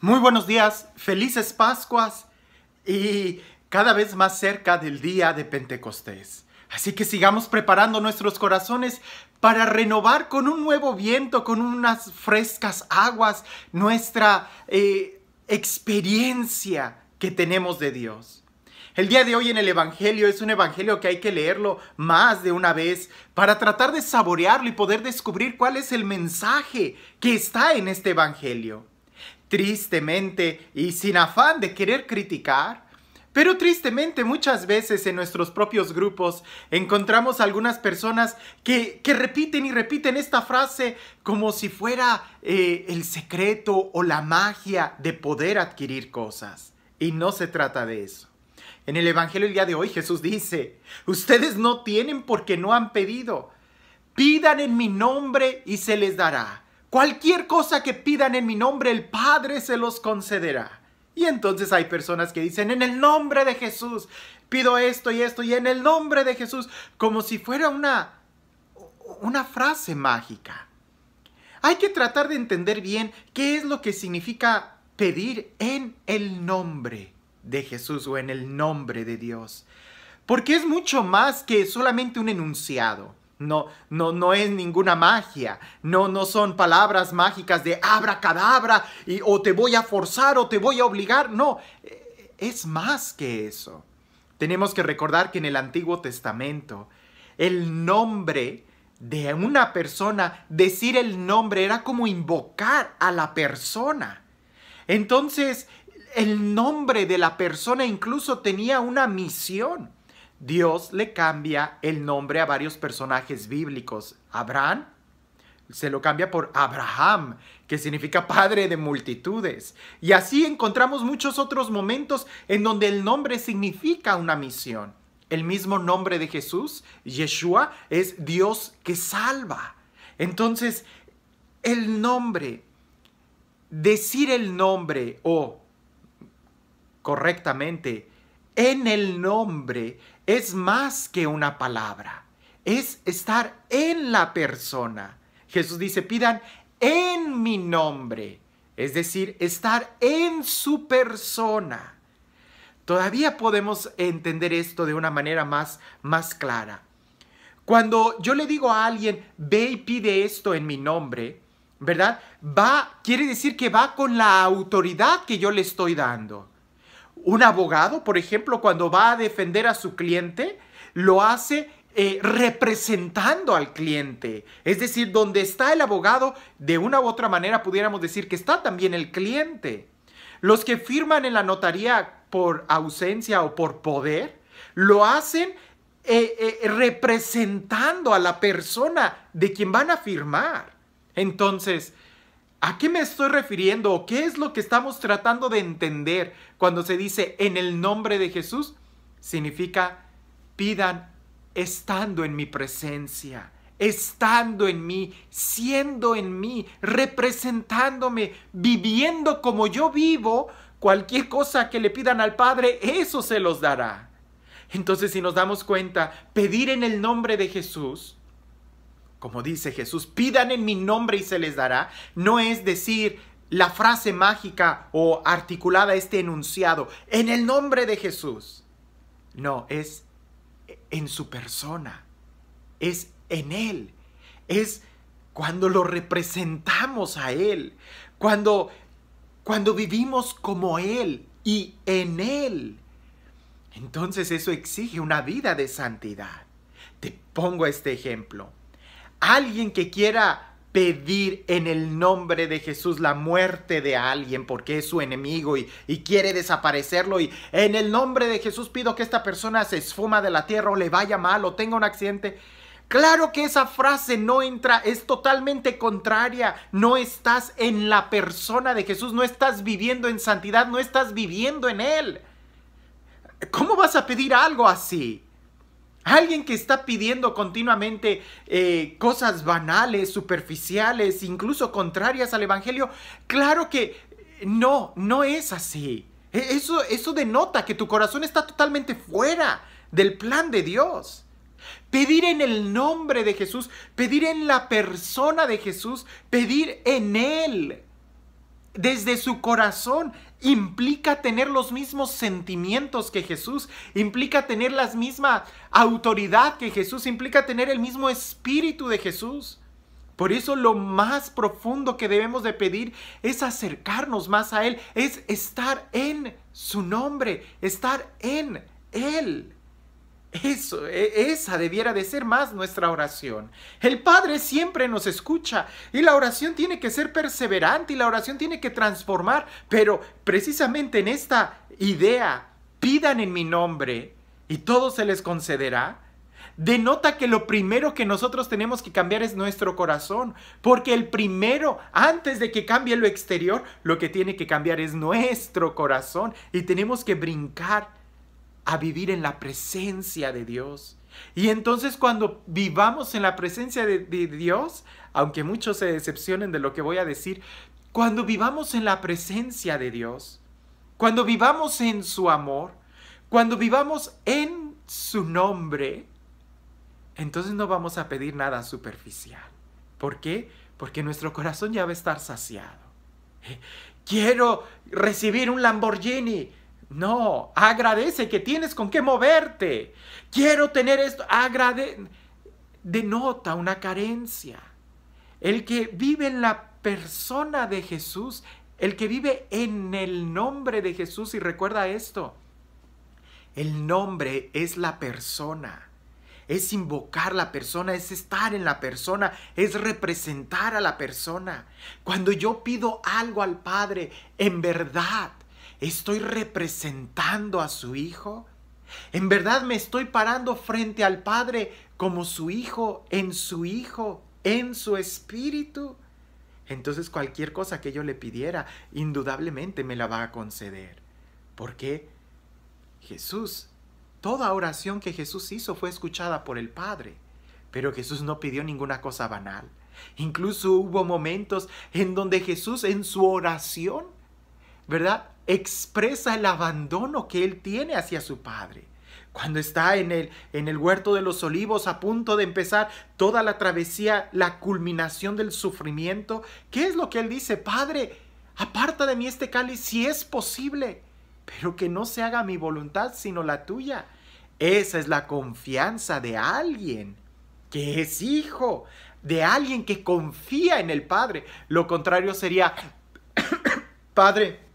Muy buenos días, felices Pascuas y cada vez más cerca del día de Pentecostés. Así que sigamos preparando nuestros corazones para renovar con un nuevo viento, con unas frescas aguas, nuestra eh, experiencia que tenemos de Dios. El día de hoy en el Evangelio es un Evangelio que hay que leerlo más de una vez para tratar de saborearlo y poder descubrir cuál es el mensaje que está en este Evangelio tristemente y sin afán de querer criticar, pero tristemente muchas veces en nuestros propios grupos encontramos algunas personas que, repiten y repiten esta frase como si fuera eh, el secreto o la magia de poder adquirir cosas. Y no se trata de eso. En el Evangelio el día de hoy Jesús dice, ustedes no tienen porque no han pedido. Pidan en mi nombre y se les dará. Cualquier cosa que pidan en mi nombre, el Padre se los concederá. Y entonces hay personas que dicen, en el nombre de Jesús, pido esto y esto, y en el nombre de Jesús, como si fuera una, una frase mágica. Hay que tratar de entender bien qué es lo que significa pedir en el nombre de Jesús o en el nombre de Dios. Porque es mucho más que solamente un enunciado. No, no, no es ninguna magia. No, no son palabras mágicas de abracadabra y o te voy a forzar o te voy a obligar. No, es más que eso. Tenemos que recordar que en el Antiguo Testamento el nombre de una persona, decir el nombre era como invocar a la persona. Entonces, el nombre de la persona incluso tenía una misión. Dios le cambia el nombre a varios personajes bíblicos. Abraham se lo cambia por Abraham, que significa padre de multitudes. Y así encontramos muchos otros momentos en donde el nombre significa una misión. El mismo nombre de Jesús, Yeshua, es Dios que salva. Entonces, el nombre, decir el nombre o correctamente, en el nombre es más que una palabra, es estar en la persona. Jesús dice, pidan en mi nombre, es decir, estar en su persona. Todavía podemos entender esto de una manera más, más clara. Cuando yo le digo a alguien, ve y pide esto en mi nombre, ¿verdad? Va, quiere decir que va con la autoridad que yo le estoy dando. Un abogado, por ejemplo, cuando va a defender a su cliente, lo hace eh, representando al cliente. Es decir, donde está el abogado, de una u otra manera pudiéramos decir que está también el cliente. Los que firman en la notaría por ausencia o por poder, lo hacen eh, eh, representando a la persona de quien van a firmar. Entonces, ¿A qué me estoy refiriendo? ¿Qué es lo que estamos tratando de entender cuando se dice en el nombre de Jesús? Significa pidan estando en mi presencia, estando en mí, siendo en mí, representándome, viviendo como yo vivo. Cualquier cosa que le pidan al Padre, eso se los dará. Entonces si nos damos cuenta, pedir en el nombre de Jesús como dice Jesús, pidan en mi nombre y se les dará, no es decir la frase mágica o articulada este enunciado, en el nombre de Jesús. No, es en su persona, es en Él, es cuando lo representamos a Él, cuando, cuando vivimos como Él y en Él. Entonces eso exige una vida de santidad. Te pongo este ejemplo alguien que quiera pedir en el nombre de Jesús la muerte de alguien porque es su enemigo y, quiere desaparecerlo y en el nombre de Jesús pido que esta persona se esfuma de la tierra o le vaya mal o tenga un accidente. Claro que esa frase no entra, es totalmente contraria. No estás en la persona de Jesús, no estás viviendo en santidad, no estás viviendo en Él. ¿Cómo vas a pedir algo así? Alguien que está pidiendo continuamente eh, cosas banales, superficiales, incluso contrarias al Evangelio. Claro que no, no es así. E, eso, eso denota que tu corazón está totalmente fuera del plan de Dios. Pedir en el nombre de Jesús, pedir en la persona de Jesús, pedir en Él desde su corazón implica tener los mismos sentimientos que Jesús, implica tener la misma autoridad que Jesús, implica tener el mismo espíritu de Jesús. Por eso lo más profundo que debemos de pedir es acercarnos más a Él, es estar en su nombre, estar en Él. Eso, e, esa debiera de ser más nuestra oración. El Padre siempre nos escucha y la oración tiene que ser perseverante y la oración tiene que transformar, pero precisamente en esta idea, pidan en mi nombre y todo se les concederá, denota que lo primero que nosotros tenemos que cambiar es nuestro corazón, porque el primero, antes de que cambie lo exterior, lo que tiene que cambiar es nuestro corazón y tenemos que brincar a vivir en la presencia de Dios. Y entonces cuando vivamos en la presencia de, Dios, aunque muchos se decepcionen de lo que voy a decir, cuando vivamos en la presencia de Dios, cuando vivamos en su amor, cuando vivamos en su nombre, entonces no vamos a pedir nada superficial. ¿Por qué? Porque nuestro corazón ya va a estar saciado. Eh, quiero recibir un Lamborghini. No, agradece que tienes con qué moverte. Quiero tener esto. Agrade denota una carencia. El que vive en la persona de Jesús, el que vive en el nombre de Jesús, y recuerda esto, el nombre es la persona, es invocar la persona, es estar en la persona, es representar a la persona. Cuando yo pido algo al Padre, en verdad, ¿Estoy representando a su hijo? ¿En verdad me estoy parando frente al Padre como su hijo, en su hijo, en su espíritu? Entonces cualquier cosa que yo le pidiera, indudablemente me la va a conceder. Porque Jesús, toda oración que Jesús hizo fue escuchada por el Padre, pero Jesús no pidió ninguna cosa banal. Incluso hubo momentos en donde Jesús en su oración, ¿verdad? expresa el abandono que él tiene hacia su padre. Cuando está en el, en el huerto de los olivos a punto de empezar toda la travesía, la culminación del sufrimiento, ¿qué es lo que él dice? Padre, aparta de mí este cáliz si es posible, pero que no se haga mi voluntad sino la tuya. Esa es la confianza de alguien que es hijo, de alguien que confía en el Padre. Lo contrario sería, Padre,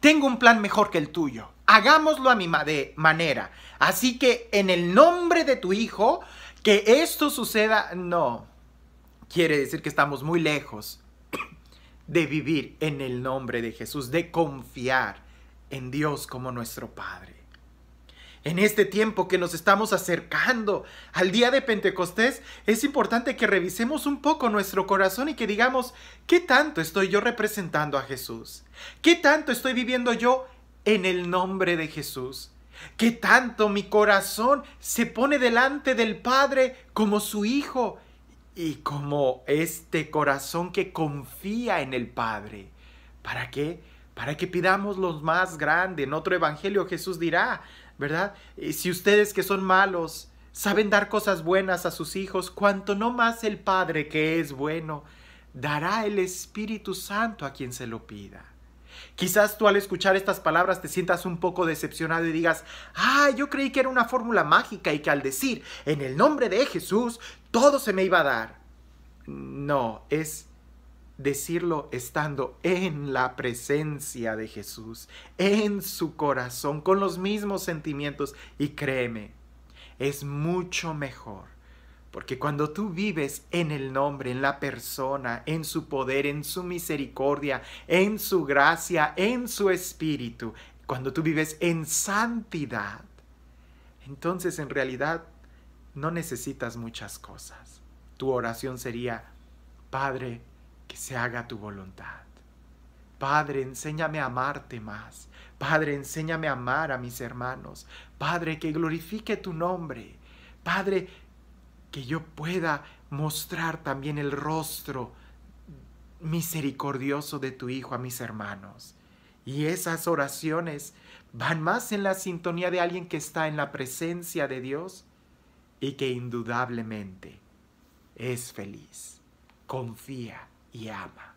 tengo un plan mejor que el tuyo. Hagámoslo a mi manera. Así que en el nombre de tu Hijo, que esto suceda, no. Quiere decir que estamos muy lejos de vivir en el nombre de Jesús, de confiar en Dios como nuestro Padre. En este tiempo que nos estamos acercando al día de Pentecostés, es importante que revisemos un poco nuestro corazón y que digamos, ¿qué tanto estoy yo representando a Jesús? ¿Qué tanto estoy viviendo yo en el nombre de Jesús? ¿Qué tanto mi corazón se pone delante del Padre como su Hijo y como este corazón que confía en el Padre? ¿Para qué? Para que pidamos los más grande. En otro evangelio Jesús dirá, ¿verdad? Y si ustedes que son malos saben dar cosas buenas a sus hijos, cuanto no más el Padre que es bueno, dará el Espíritu Santo a quien se lo pida. Quizás tú al escuchar estas palabras te sientas un poco decepcionado y digas, ah, yo creí que era una fórmula mágica y que al decir, en el nombre de Jesús, todo se me iba a dar. No, es decirlo estando en la presencia de Jesús, en su corazón, con los mismos sentimientos. Y créeme, es mucho mejor. Porque cuando tú vives en el nombre, en la persona, en su poder, en su misericordia, en su gracia, en su espíritu, cuando tú vives en santidad, entonces en realidad no necesitas muchas cosas. Tu oración sería, Padre, que se haga tu voluntad. Padre, enséñame a amarte más. Padre, enséñame a amar a mis hermanos. Padre, que glorifique tu nombre. Padre, que yo pueda mostrar también el rostro misericordioso de tu Hijo a mis hermanos. Y esas oraciones van más en la sintonía de alguien que está en la presencia de Dios y que indudablemente es feliz, confía y ama.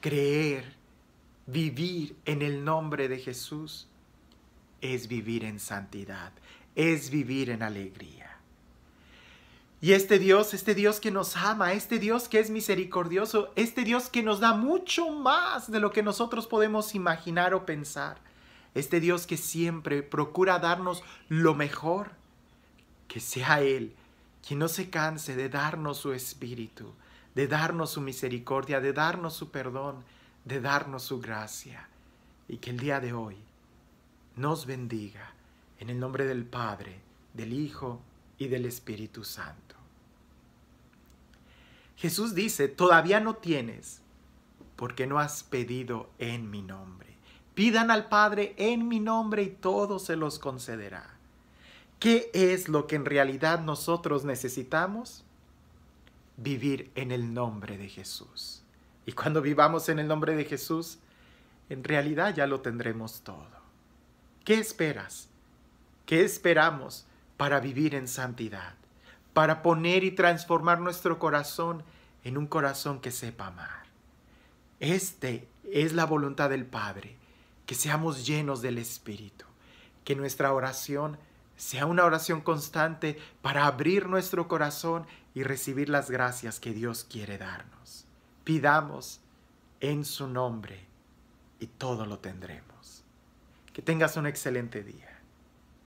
Creer, vivir en el nombre de Jesús es vivir en santidad, es vivir en alegría. Y este Dios, este Dios que nos ama, este Dios que es misericordioso, este Dios que nos da mucho más de lo que nosotros podemos imaginar o pensar, este Dios que siempre procura darnos lo mejor, que sea Él que no se canse de darnos su espíritu, de darnos su misericordia, de darnos su perdón, de darnos su gracia. Y que el día de hoy nos bendiga en el nombre del Padre, del Hijo y del Espíritu Santo. Jesús dice, todavía no tienes porque no has pedido en mi nombre. Pidan al Padre en mi nombre y todo se los concederá. ¿Qué es lo que en realidad nosotros necesitamos? Vivir en el nombre de Jesús. Y cuando vivamos en el nombre de Jesús, en realidad ya lo tendremos todo. ¿Qué esperas? ¿Qué esperamos para vivir en santidad? Para poner y transformar nuestro corazón en un corazón que sepa amar. Este es la voluntad del Padre, que seamos llenos del Espíritu, que nuestra oración sea una oración constante para abrir nuestro corazón y recibir las gracias que Dios quiere darnos. Pidamos en su nombre y todo lo tendremos. Que tengas un excelente día.